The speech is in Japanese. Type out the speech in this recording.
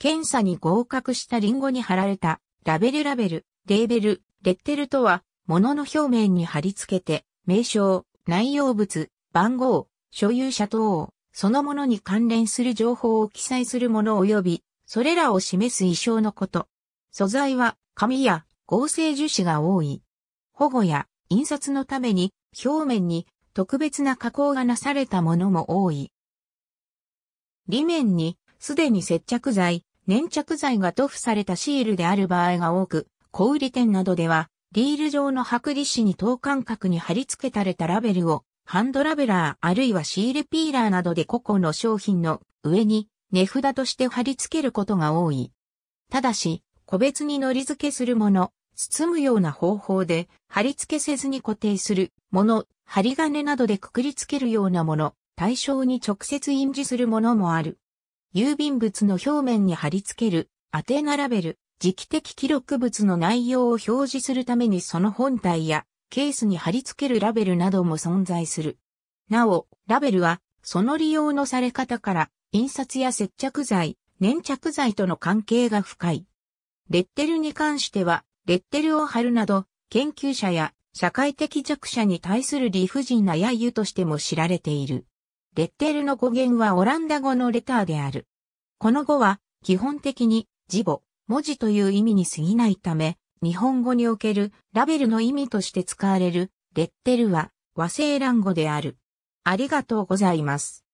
検査に合格したリンゴに貼られたラベルラベル、レーベル、レッテルとは、物の表面に貼り付けて、名称、内容物、番号、所有者等そのものに関連する情報を記載するもの及び、それらを示す意匠のこと。素材は、紙や合成樹脂が多い。保護や印刷のために、表面に特別な加工がなされたものも多い。裏面にすでに接着剤、粘着剤が塗布されたシールである場合が多く、小売店などでは、リール状の剥離紙に等間隔に貼り付けられたラベルを、ハンドラベラーあるいはシールピーラーなどで個々の商品の上に値札として貼り付けることが多い。ただし、個別にのり付けするもの、包むような方法で貼り付けせずに固定するもの、針金などでくくりつけるようなもの、対象に直接印字するものもある。郵便物の表面に貼り付ける、アテナラベル、磁気的記録物の内容を表示するためにその本体やケースに貼り付けるラベルなども存在する。なお、ラベルはその利用のされ方から印刷や接着剤、粘着剤との関係が深い。レッテルに関しては、レッテルを貼るなど、研究者や社会的弱者に対する理不尽な揶揄としても知られている。レッテルの語源はオランダ語のレターである。この語は、基本的に、字母、文字という意味に過ぎないため、日本語におけるラベルの意味として使われる、レッテルは和製蘭語である。ありがとうございます。